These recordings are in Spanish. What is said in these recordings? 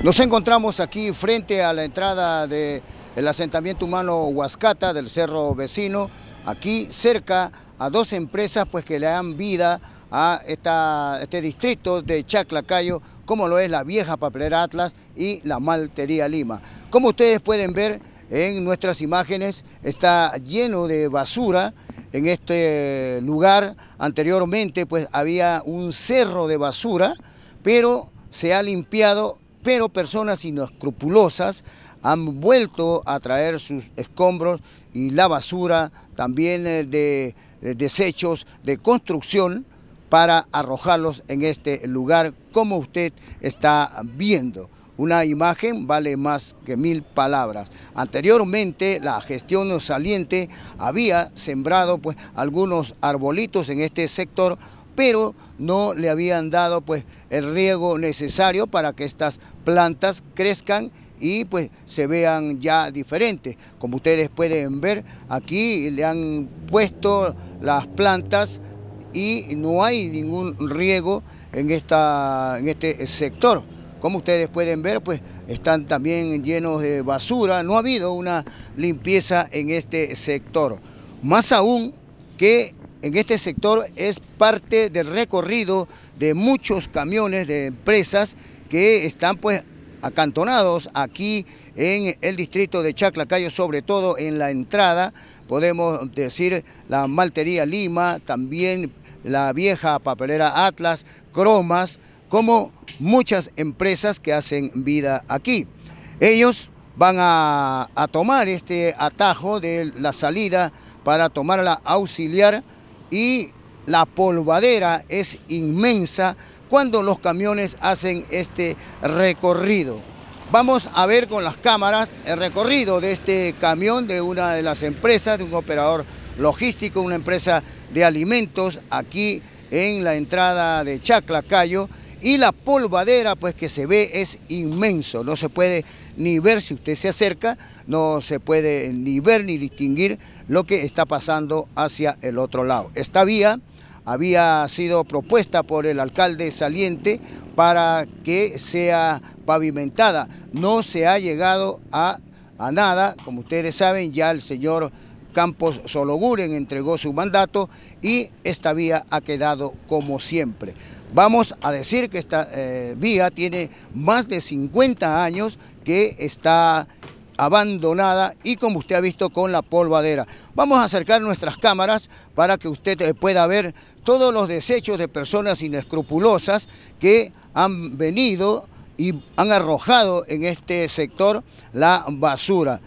Nos encontramos aquí frente a la entrada del asentamiento humano Huascata del Cerro Vecino, aquí cerca a dos empresas pues, que le dan vida a esta, este distrito de Chaclacayo, como lo es la vieja papelera Atlas y la maltería Lima. Como ustedes pueden ver en nuestras imágenes, está lleno de basura, en este lugar. Anteriormente pues había un cerro de basura, pero se ha limpiado pero personas inescrupulosas han vuelto a traer sus escombros y la basura también eh, de, eh, desechos de construcción para arrojarlos en este lugar como usted está viendo. Una imagen vale más que mil palabras. Anteriormente la gestión saliente había sembrado pues, algunos arbolitos en este sector pero no le habían dado pues el riego necesario para que estas plantas crezcan y pues se vean ya diferentes. Como ustedes pueden ver, aquí le han puesto las plantas y no hay ningún riego en, esta, en este sector. Como ustedes pueden ver, pues están también llenos de basura, no ha habido una limpieza en este sector. Más aún que en este sector es parte del recorrido de muchos camiones de empresas que están pues acantonados aquí en el distrito de Chaclacayo, sobre todo en la entrada, podemos decir la Maltería Lima, también la vieja papelera Atlas, Cromas, como muchas empresas que hacen vida aquí. Ellos van a, a tomar este atajo de la salida para tomar la auxiliar y la polvadera es inmensa cuando los camiones hacen este recorrido. Vamos a ver con las cámaras el recorrido de este camión de una de las empresas, de un operador logístico, una empresa de alimentos aquí en la entrada de Chaclacayo y la polvadera pues que se ve es inmenso, no se puede ni ver si usted se acerca, no se puede ni ver ni distinguir lo que está pasando hacia el otro lado. Esta vía había sido propuesta por el alcalde saliente para que sea pavimentada, no se ha llegado a, a nada, como ustedes saben ya el señor Campos Sologuren entregó su mandato y esta vía ha quedado como siempre. Vamos a decir que esta eh, vía tiene más de 50 años que está abandonada y como usted ha visto con la polvadera. Vamos a acercar nuestras cámaras para que usted eh, pueda ver todos los desechos de personas inescrupulosas que han venido y han arrojado en este sector la basura.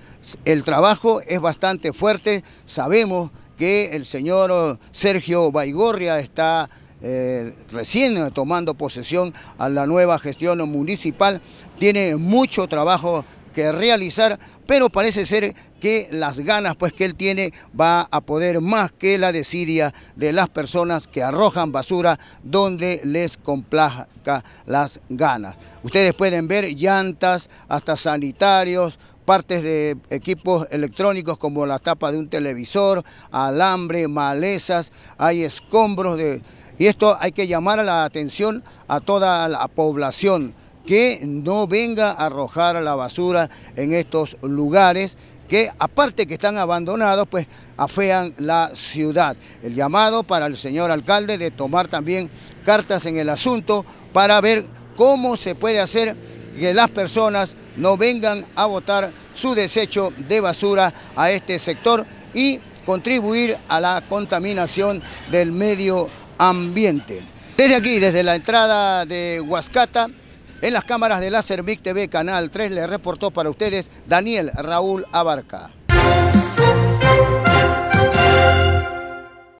El trabajo es bastante fuerte, sabemos que el señor Sergio Baigorria está eh, recién tomando posesión a la nueva gestión municipal, tiene mucho trabajo que realizar, pero parece ser que las ganas pues que él tiene va a poder más que la desidia de las personas que arrojan basura donde les complazca las ganas. Ustedes pueden ver llantas, hasta sanitarios, partes de equipos electrónicos como la tapa de un televisor, alambre, malezas, hay escombros de... Y esto hay que llamar la atención a toda la población que no venga a arrojar la basura en estos lugares que aparte que están abandonados, pues afean la ciudad. El llamado para el señor alcalde de tomar también cartas en el asunto para ver cómo se puede hacer que las personas no vengan a botar su desecho de basura a este sector y contribuir a la contaminación del medio ambiente. Desde aquí, desde la entrada de Huascata, en las cámaras de Láser Big TV Canal 3 le reportó para ustedes Daniel Raúl Abarca.